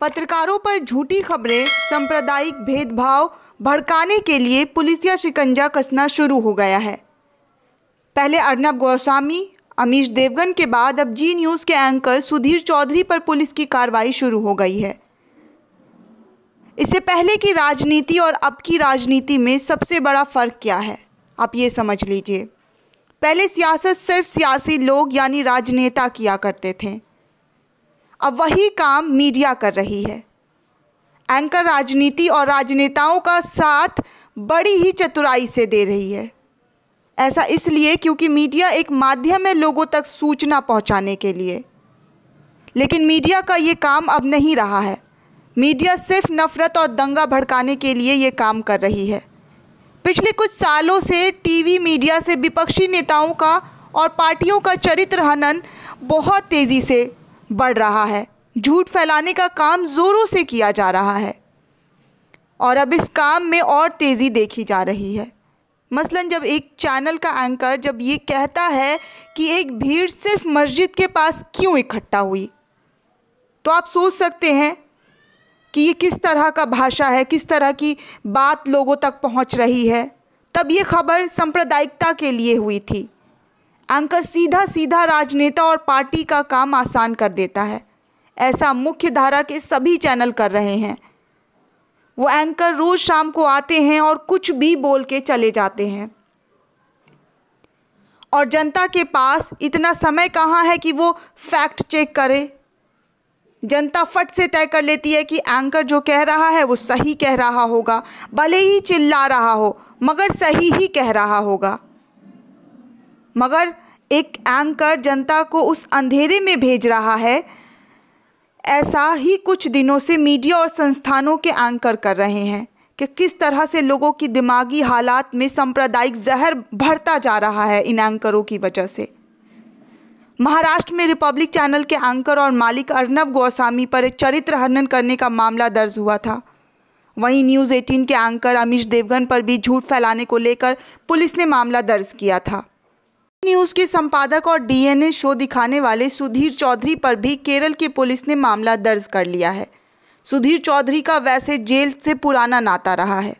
पत्रकारों पर झूठी खबरें सांप्रदायिक भेदभाव भड़काने के लिए पुलिसिया शिकंजा कसना शुरू हो गया है पहले अर्नब गोस्वामी अमीश देवगन के बाद अब जी न्यूज़ के एंकर सुधीर चौधरी पर पुलिस की कार्रवाई शुरू हो गई है इससे पहले की राजनीति और अब की राजनीति में सबसे बड़ा फ़र्क क्या है आप ये समझ लीजिए पहले सियासत सिर्फ सियासी लोग यानी राजनेता किया करते थे अब वही काम मीडिया कर रही है एंकर राजनीति और राजनेताओं का साथ बड़ी ही चतुराई से दे रही है ऐसा इसलिए क्योंकि मीडिया एक माध्यम है लोगों तक सूचना पहुंचाने के लिए लेकिन मीडिया का ये काम अब नहीं रहा है मीडिया सिर्फ नफ़रत और दंगा भड़काने के लिए ये काम कर रही है पिछले कुछ सालों से टीवी मीडिया से विपक्षी नेताओं का और पार्टियों का चरित्र हनन बहुत तेज़ी से बढ़ रहा है झूठ फैलाने का काम ज़ोरों से किया जा रहा है और अब इस काम में और तेज़ी देखी जा रही है मसलन जब एक चैनल का एंकर जब ये कहता है कि एक भीड़ सिर्फ मस्जिद के पास क्यों इकट्ठा हुई तो आप सोच सकते हैं कि ये किस तरह का भाषा है किस तरह की बात लोगों तक पहुंच रही है तब ये खबर सांप्रदायिकता के लिए हुई थी एंकर सीधा सीधा राजनेता और पार्टी का काम आसान कर देता है ऐसा मुख्य धारा के सभी चैनल कर रहे हैं वो एंकर रोज़ शाम को आते हैं और कुछ भी बोल के चले जाते हैं और जनता के पास इतना समय कहाँ है कि वो फैक्ट चेक करे जनता फट से तय कर लेती है कि एंकर जो कह रहा है वो सही कह रहा होगा भले ही चिल्ला रहा हो मगर सही ही कह रहा होगा मगर एक एंकर जनता को उस अंधेरे में भेज रहा है ऐसा ही कुछ दिनों से मीडिया और संस्थानों के एंकर कर रहे हैं कि किस तरह से लोगों की दिमागी हालात में सांप्रदायिक जहर भरता जा रहा है इन एंकरों की वजह से महाराष्ट्र में रिपब्लिक चैनल के एंकर और मालिक अर्नब गोस्वामी पर एक चरित्र हनन करने का मामला दर्ज हुआ था वहीं न्यूज़ 18 के एंकर अमीश देवगन पर भी झूठ फैलाने को लेकर पुलिस ने मामला दर्ज किया था न्यूज के संपादक और डीएनए शो दिखाने वाले सुधीर चौधरी पर भी केरल की पुलिस ने मामला दर्ज कर लिया है सुधीर चौधरी का वैसे जेल से पुराना नाता रहा है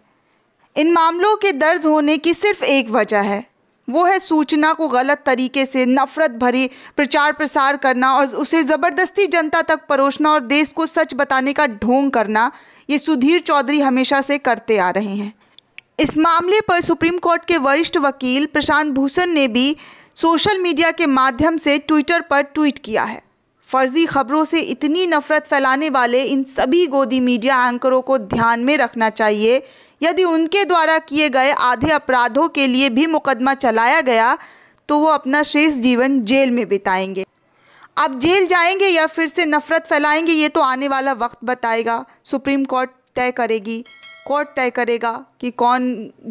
इन मामलों के दर्ज होने की सिर्फ एक वजह है वो है सूचना को गलत तरीके से नफरत भरे प्रचार प्रसार करना और उसे ज़बरदस्ती जनता तक परोसना और देश को सच बताने का ढोंग करना ये सुधीर चौधरी हमेशा से करते आ रहे हैं इस मामले पर सुप्रीम कोर्ट के वरिष्ठ वकील प्रशांत भूषण ने भी सोशल मीडिया के माध्यम से ट्विटर पर ट्वीट किया है फर्जी खबरों से इतनी नफरत फैलाने वाले इन सभी गोदी मीडिया एंकरों को ध्यान में रखना चाहिए यदि उनके द्वारा किए गए आधे अपराधों के लिए भी मुकदमा चलाया गया तो वो अपना शेष जीवन जेल में बिताएंगे आप जेल जाएंगे या फिर से नफरत फैलाएंगे ये तो आने वाला वक्त बताएगा सुप्रीम कोर्ट तय करेगी कोर्ट तय करेगा कि कौन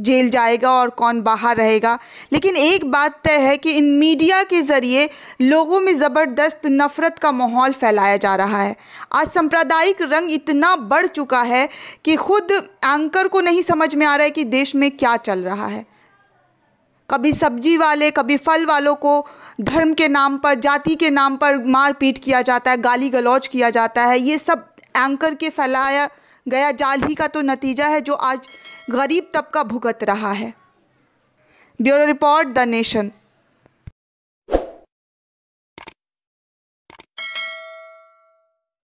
जेल जाएगा और कौन बाहर रहेगा लेकिन एक बात तय है कि इन मीडिया के ज़रिए लोगों में ज़बरदस्त नफ़रत का माहौल फैलाया जा रहा है आज सांप्रदायिक रंग इतना बढ़ चुका है कि खुद एंकर को नहीं समझ में आ रहा है कि देश में क्या चल रहा है कभी सब्जी वाले कभी फल वालों को धर्म के नाम पर जाति के नाम पर मारपीट किया जाता है गाली गलौज किया जाता है ये सब एंकर के फैलाया गया जाल ही का तो नतीजा है जो आज गरीब तबका भुगत रहा है ब्यूरो रिपोर्ट द नेशन